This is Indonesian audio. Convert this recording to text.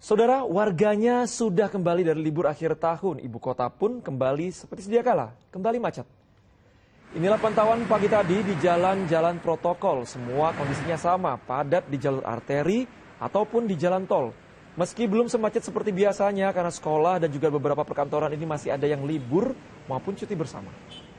Saudara, warganya sudah kembali dari libur akhir tahun. Ibu kota pun kembali seperti sedia kala, kembali macet. Inilah pantauan pagi tadi di jalan-jalan protokol. Semua kondisinya sama, padat di jalur arteri ataupun di jalan tol. Meski belum semacet seperti biasanya karena sekolah dan juga beberapa perkantoran ini masih ada yang libur maupun cuti bersama.